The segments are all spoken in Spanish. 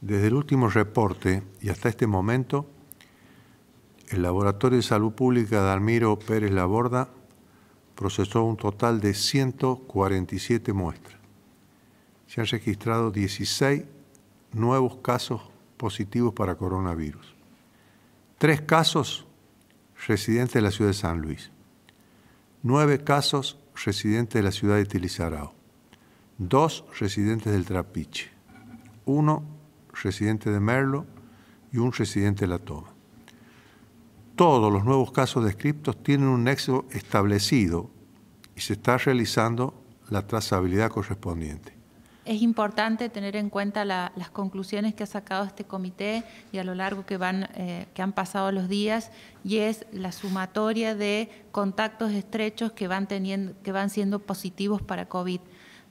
Desde el último reporte y hasta este momento, el Laboratorio de Salud Pública de Almiro Pérez Laborda procesó un total de 147 muestras. Se han registrado 16 nuevos casos positivos para coronavirus. Tres casos residentes de la ciudad de San Luis. Nueve casos residentes de la ciudad de Tilizarao. Dos residentes del Trapiche. Uno residente de Merlo y un residente de La Toma. Todos los nuevos casos descriptos tienen un nexo establecido y se está realizando la trazabilidad correspondiente. Es importante tener en cuenta las conclusiones que ha sacado este comité y a lo largo que, van, eh, que han pasado los días y es la sumatoria de contactos estrechos que van, teniendo, que van siendo positivos para COVID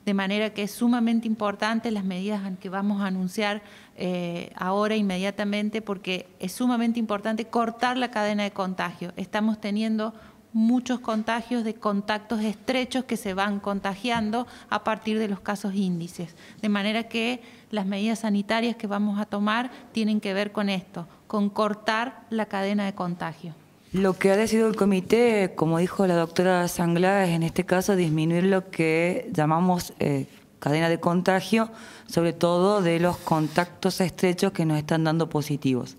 de manera que es sumamente importante las medidas que vamos a anunciar eh, ahora inmediatamente, porque es sumamente importante cortar la cadena de contagio. Estamos teniendo muchos contagios de contactos estrechos que se van contagiando a partir de los casos índices. De manera que las medidas sanitarias que vamos a tomar tienen que ver con esto, con cortar la cadena de contagio. Lo que ha decidido el comité, como dijo la doctora Sangla, es en este caso disminuir lo que llamamos eh, cadena de contagio, sobre todo de los contactos estrechos que nos están dando positivos.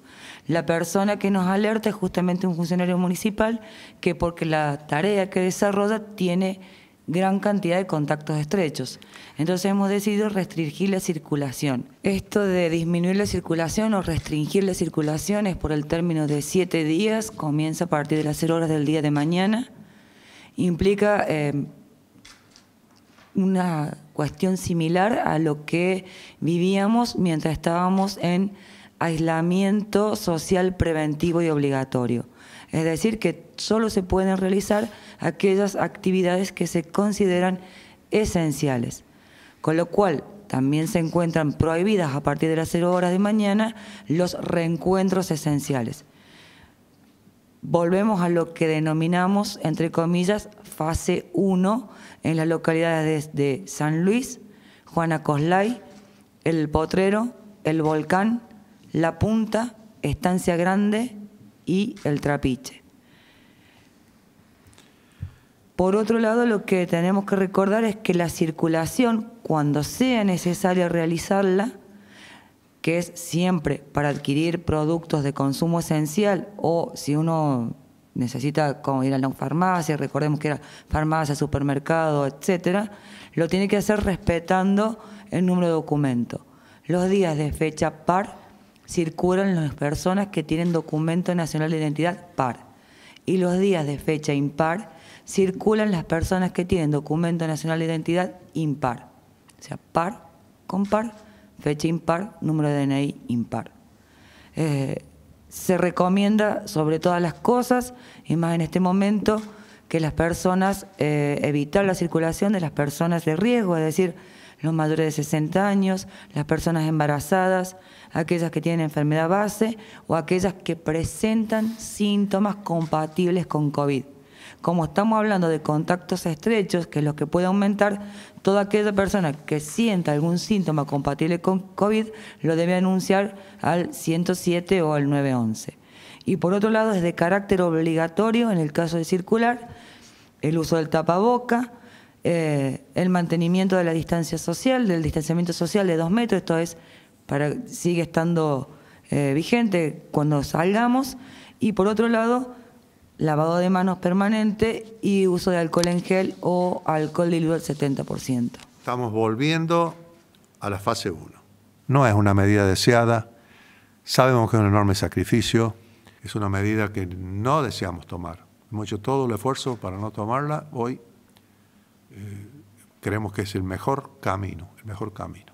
La persona que nos alerta es justamente un funcionario municipal que porque la tarea que desarrolla tiene gran cantidad de contactos estrechos. Entonces hemos decidido restringir la circulación. Esto de disminuir la circulación o restringir la circulación es por el término de siete días, comienza a partir de las cero horas del día de mañana, implica eh, una cuestión similar a lo que vivíamos mientras estábamos en aislamiento social preventivo y obligatorio. Es decir, que solo se pueden realizar aquellas actividades que se consideran esenciales. Con lo cual, también se encuentran prohibidas a partir de las 0 horas de mañana los reencuentros esenciales. Volvemos a lo que denominamos, entre comillas, fase 1 en las localidades de San Luis, Juana Coslay, El Potrero, El Volcán, La Punta, Estancia Grande, y el trapiche. Por otro lado, lo que tenemos que recordar es que la circulación, cuando sea necesario realizarla, que es siempre para adquirir productos de consumo esencial o si uno necesita como ir a la farmacia, recordemos que era farmacia, supermercado, etcétera, lo tiene que hacer respetando el número de documento. Los días de fecha par circulan las personas que tienen documento nacional de identidad par. Y los días de fecha impar circulan las personas que tienen documento nacional de identidad impar. O sea, par, compar, fecha impar, número de DNI impar. Eh, se recomienda sobre todas las cosas, y más en este momento, que las personas, eh, evitar la circulación de las personas de riesgo, es decir, los mayores de 60 años, las personas embarazadas, aquellas que tienen enfermedad base o aquellas que presentan síntomas compatibles con COVID. Como estamos hablando de contactos estrechos, que es lo que puede aumentar, toda aquella persona que sienta algún síntoma compatible con COVID lo debe anunciar al 107 o al 911. Y por otro lado, es de carácter obligatorio, en el caso de circular, el uso del tapaboca, eh, el mantenimiento de la distancia social, del distanciamiento social de dos metros, esto es, para, sigue estando eh, vigente cuando salgamos, y por otro lado, lavado de manos permanente y uso de alcohol en gel o alcohol diluido al 70%. Estamos volviendo a la fase 1. No es una medida deseada, sabemos que es un enorme sacrificio, es una medida que no deseamos tomar. Hemos hecho todo el esfuerzo para no tomarla, hoy eh, creemos que es el mejor camino, el mejor camino.